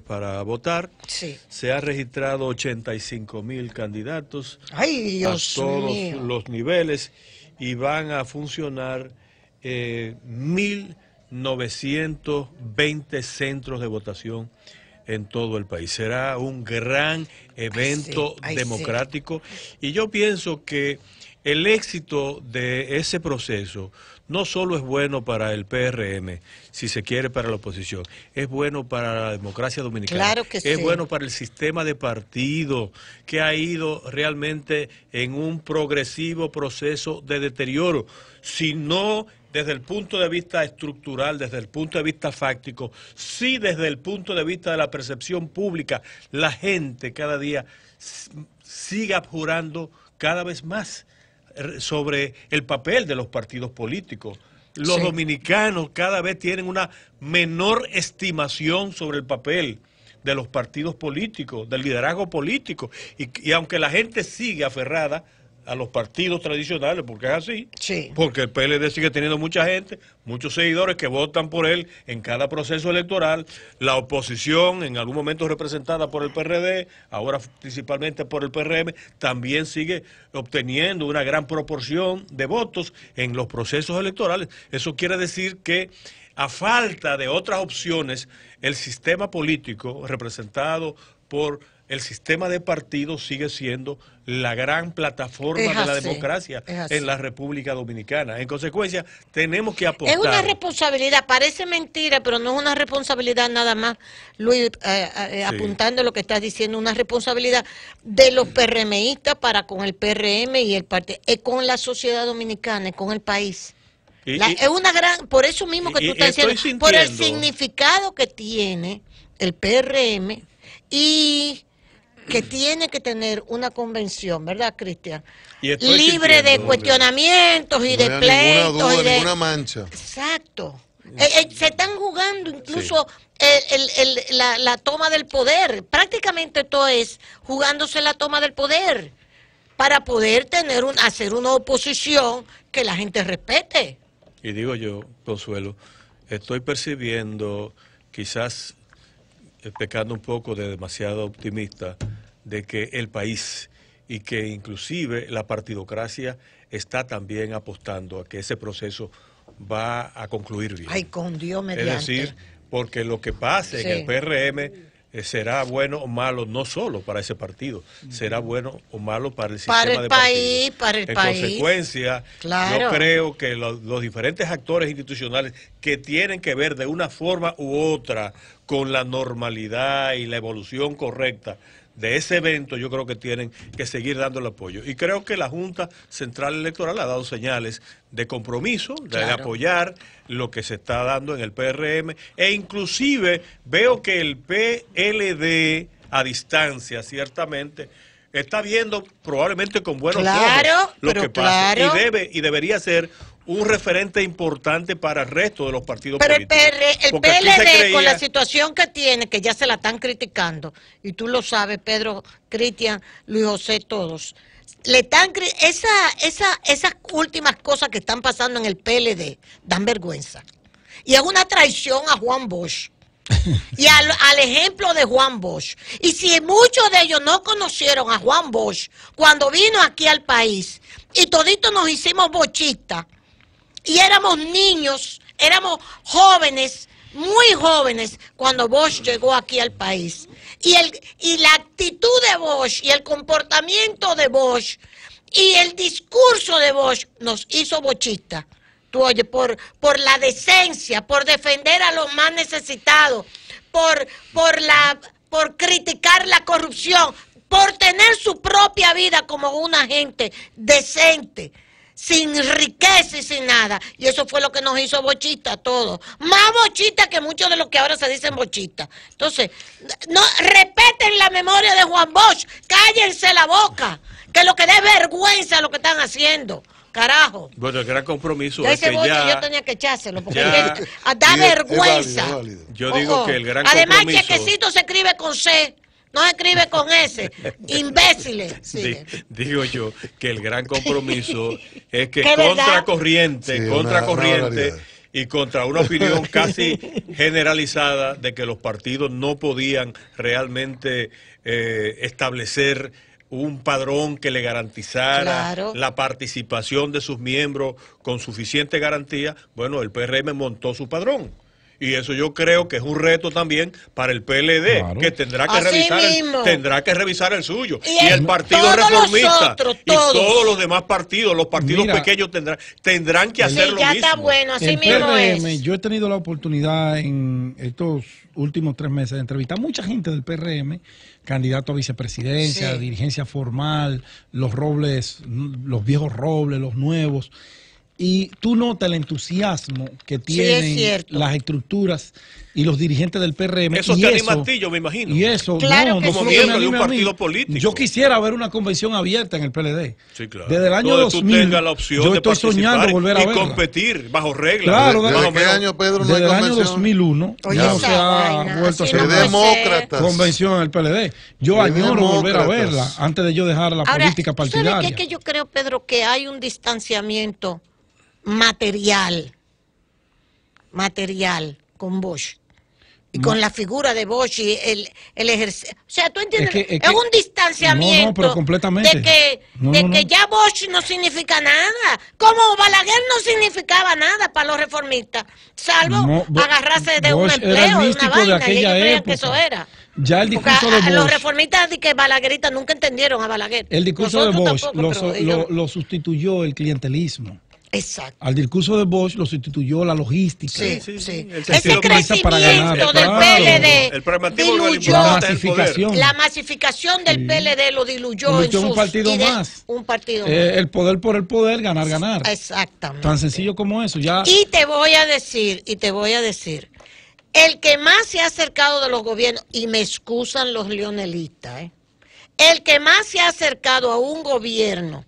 para votar. Sí. Se ha registrado 85 mil candidatos a todos los niveles y van a funcionar 1.920 eh, centros de votación en todo el país. Será un gran evento democrático y yo pienso que el éxito de ese proceso no solo es bueno para el PRM, si se quiere para la oposición, es bueno para la democracia dominicana. es bueno para el sistema de partido que ha ido realmente en un progresivo proceso de deterioro. Si no desde el punto de vista estructural, desde el punto de vista fáctico, sí desde el punto de vista de la percepción pública, la gente cada día sigue abjurando cada vez más sobre el papel de los partidos políticos. Los dominicanos cada vez tienen una menor estimación sobre el papel de los partidos políticos, del liderazgo político. y aunque la gente sigue aferrada a los partidos tradicionales, porque es así. Porque el PLD sigue teniendo mucha gente, muchos seguidores que votan por él en cada proceso electoral. La oposición, en algún momento representada por el PRD, ahora principalmente por el PRM, también sigue obteniendo una gran proporción de votos en los procesos electorales. Eso quiere decir que a falta de otras opciones, el sistema político representado por el sistema de partidos sigue siendo la gran plataforma de la democracia en la República Dominicana. En consecuencia, tenemos que aportar. Es una responsabilidad, parece mentira, pero no es una responsabilidad nada más, Luis, eh, eh, apuntando lo que estás diciendo, una responsabilidad de los PRMistas para con el PRM y el partido, eh, con la sociedad dominicana, con el país. es una gran, por eso mismo que tú estás diciendo, por el significado que tiene el PRM y que tiene que tener una convención, ¿verdad, Cristian? Libre de cuestionamientos y de pleitos. de... mancha. Exacto. Eh, eh, se están jugando incluso el, la, la, toma del poder. Prácticamente todo es jugándose la toma del poder para poder tener un, hacer una oposición que la gente respete. Y digo yo, Consuelo, estoy percibiendo quizás eh, pecando un poco de demasiado optimista, de que el país y que inclusive la partidocracia está también apostando a que ese proceso va a concluir bien. Ay, con Dios mediante. Es decir, porque lo que pase en el PRM eh, será bueno o malo no solo para ese partido, será bueno o malo para el sistema para el de país, para el país. En consecuencia, yo creo que los, diferentes actores institucionales que tienen que ver de una forma u otra con la normalidad y la evolución correcta de ese evento yo creo que tienen que seguir dando el apoyo. Y creo que la Junta Central Electoral ha dado señales de compromiso, de apoyar lo que se está dando en el PRM e inclusive veo que el PLD a distancia ciertamente está viendo probablemente con buenos claro, ojos lo que pasa y debe y debería ser un referente importante para el resto de los partidos políticos. Pero el, PLD, con la situación que tiene, que ya se la están criticando, y tú lo sabes, Pedro, Cristian, Luis José, todos, le están esa, esa, esas últimas cosas que están pasando en el PLD dan vergüenza. Y es una traición a Juan Bosch. y al, al, ejemplo de Juan Bosch. Y si muchos de ellos no conocieron a Juan Bosch cuando vino aquí al país y todito nos hicimos bochistas, y éramos niños, éramos jóvenes, muy jóvenes, cuando Bosch llegó aquí al país. Y, el, y la actitud de Bosch y el comportamiento de Bosch y el discurso de Bosch nos hizo bochistas. Tú oye, por, por la decencia, por defender a los más necesitados, por, por, la, por criticar la corrupción, por tener su propia vida como una gente decente sin riqueza y sin nada. Y eso fue lo que nos hizo bochistas todos. Más bochistas que muchos de los que ahora se dicen bochistas. Entonces, no respeten la memoria de Juan Bosch, cállense la boca, que lo que dé vergüenza lo que están haciendo carajo. Bueno, el gran compromiso es que ya... Yo tenía que echárselo, porque da vergüenza. Yo digo que el gran compromiso... Además, chequecito se escribe con C. No escribe con ese, Imbéciles. Sí, digo yo que el gran compromiso es que contra corriente, contra corriente y contra una opinión casi generalizada de que los partidos no podían realmente eh, establecer un padrón que le garantizara la participación de sus miembros con suficiente garantía, bueno, el PRM montó su padrón. Y eso yo creo que es un reto también para el PLD, que tendrá que revisar el, tendrá que revisar el suyo y, el Partido Reformista y todos los demás partidos, los partidos pequeños tendrán tendrán que hacer ya mismo. Está bueno, así el mismo yo he tenido la oportunidad en estos últimos tres meses de entrevistar a mucha gente del PRM, candidato a vicepresidencia, dirigencia formal, los robles, los viejos robles, los nuevos y tú notas el entusiasmo que tienen las estructuras y los dirigentes del PRM. Eso te anima a ti, me imagino. Y eso, claro no, no como miembro de un partido político. Yo quisiera ver una convención abierta en el PLD. Sí, claro. Desde el año 2000, yo estoy de soñando volver a y competir bajo reglas. Claro, desde, desde año, Pedro, no desde el año 2001 Ya no se ha vuelto a hacer demócratas. convención en el PLD. Yo añoro volver a verla antes de yo dejar la política partidaria. ¿Sabes qué que yo creo, Pedro, que hay un distanciamiento material, material con Bosch. Y con la figura de Bosch y el, el ejercicio. O sea, tú entiendes, es, un distanciamiento completamente. de, que, de que ya Bosch no significa nada. Como Balaguer no significaba nada para los reformistas, salvo agarrarse de un empleo, una vaina, y ellos que eso era. Ya el Los reformistas de que balagueritas nunca entendieron a Balaguer. El discurso de Bosch lo, lo sustituyó el clientelismo. Exacto. Al discurso de Bosch lo sustituyó la logística. Sí, sí, El Ese del PLD diluyó la masificación. la masificación del PLD lo diluyó, un partido eh, más. El poder por el poder, ganar, ganar. Exactamente. Tan sencillo como eso. Ya. Y te voy a decir, y te voy a decir, el que más se ha acercado de los gobiernos, y me excusan los leonelistas, eh, el que más se ha acercado a un gobierno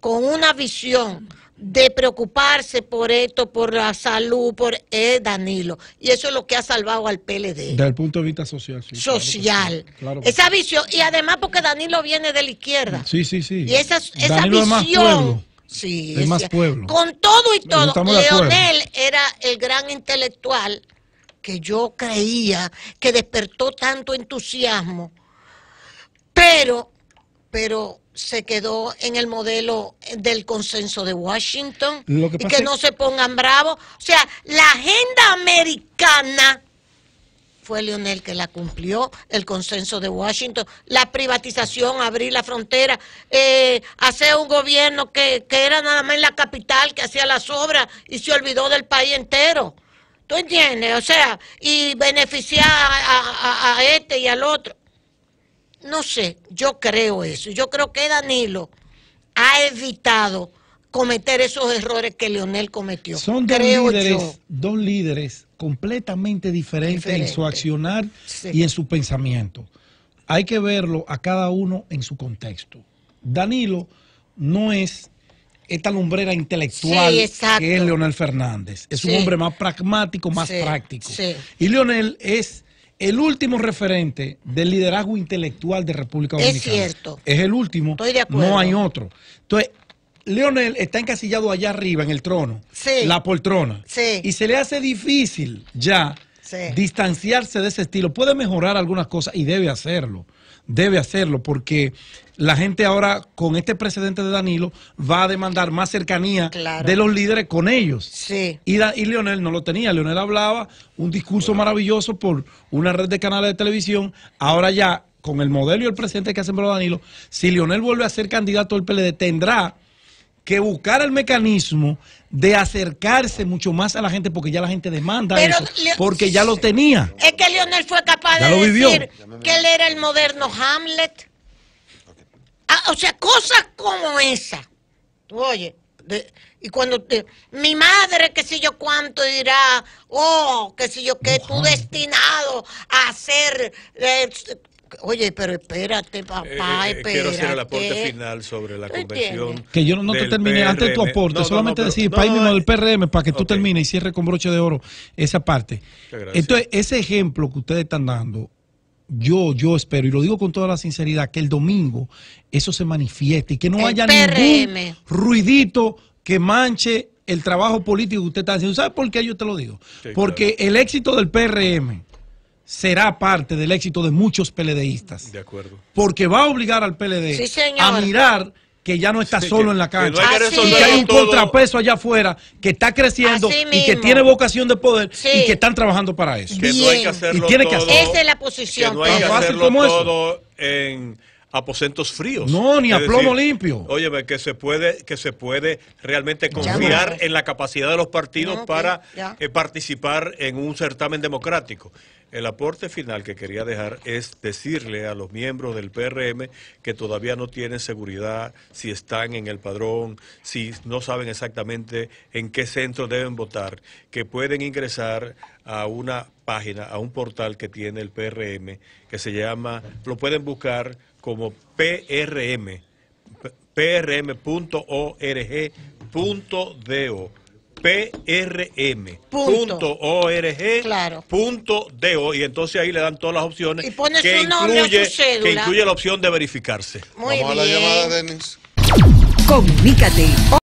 con una visión de preocuparse por esto, por la salud, por eh, Danilo. Y eso es lo que ha salvado al PLD. Desde el punto de vista social. social. esa visión, y además porque Danilo viene de la izquierda. Sí, sí, sí. Y esa, esa visión... Sí, es más pueblo. Con todo y todo, Leonel era el gran intelectual que yo creía que despertó tanto entusiasmo, pero, pero se quedó en el modelo eh, del consenso de Washington que y que no se pongan bravos. O sea, la agenda americana fue Lionel que la cumplió, el consenso de Washington, la privatización, abrir la frontera, eh, hacer un gobierno que, era nada más en la capital, que hacía las obras y se olvidó del país entero. ¿Tú entiendes? O sea, y beneficiar a este y al otro. No sé, yo creo eso. Yo creo que Danilo ha evitado cometer esos errores que Leonel cometió. Son dos, líderes, líderes completamente diferentes en su accionar y en su pensamiento. Hay que verlo a cada uno en su contexto. Danilo no es esta lumbrera intelectual que es Leonel Fernández. Es un hombre más pragmático, más práctico. Y Leonel es el último referente del liderazgo intelectual de República Dominicana. Es cierto. Es el último. No hay otro. Entonces, Leonel está encasillado allá arriba en el trono. Sí. La poltrona. Sí. Y se le hace difícil ya distanciarse de ese estilo. Puede mejorar algunas cosas y debe hacerlo. Debe hacerlo porque la gente ahora con este precedente de Danilo va a demandar más cercanía de los líderes con ellos. Y, Leonel no lo tenía. Leonel hablaba un discurso maravilloso por una red de canales de televisión. Ahora ya, con el modelo y el presidente que ha sembrado Danilo, si Leonel vuelve a ser candidato al PLD, tendrá que buscar el mecanismo de acercarse mucho más a la gente porque ya la gente demanda eso, porque ya lo tenía. Es que Lionel fue capaz de decir que él era el moderno Hamlet. Ah, o sea, cosas como esa. oye, y cuando mi madre, qué sé yo cuánto, dirá, oh, qué sé yo qué, tú destinado a ser eh, Oye, pero espérate, papá, espérate. Eh, eh, eh, quiero hacer el aporte final sobre la conversión. Que yo no te termine antes de tu aporte, solamente decir, país mismo del PRM, para que tú termines y cierre con broche de oro esa parte. Entonces, ese ejemplo que ustedes están dando, yo, yo espero, y lo digo con toda la sinceridad, que el domingo eso se manifieste y que no haya ningún ruidito que manche el trabajo político que usted está haciendo. ¿Sabe por qué yo te lo digo? Porque el éxito del PRM será parte del éxito de muchos PLDistas. De acuerdo. Porque va a obligar al PLD a mirar que ya no está solo en la cancha, que, hay, que hay un contrapeso allá afuera que está creciendo y que tiene vocación de poder y que están trabajando para eso. y tiene que hacerlo, Esa es la posición. no en aposentos fríos. No, ni a plomo limpio. Oye, que se puede, que se puede realmente confiar en la capacidad de los partidos para eh, participar en un certamen democrático. El aporte final que quería dejar es decirle a los miembros del PRM que todavía no tienen seguridad si están en el padrón, si no saben exactamente en qué centro deben votar, que pueden ingresar a una página, a un portal que tiene el PRM, que se llama, lo pueden buscar como PRM, prm.org.do. PRM.org.do y entonces ahí le dan todas las opciones y pone que, su nombre incluye, que incluye la opción de verificarse. Muy Vamos bien. a la llamada, Denis.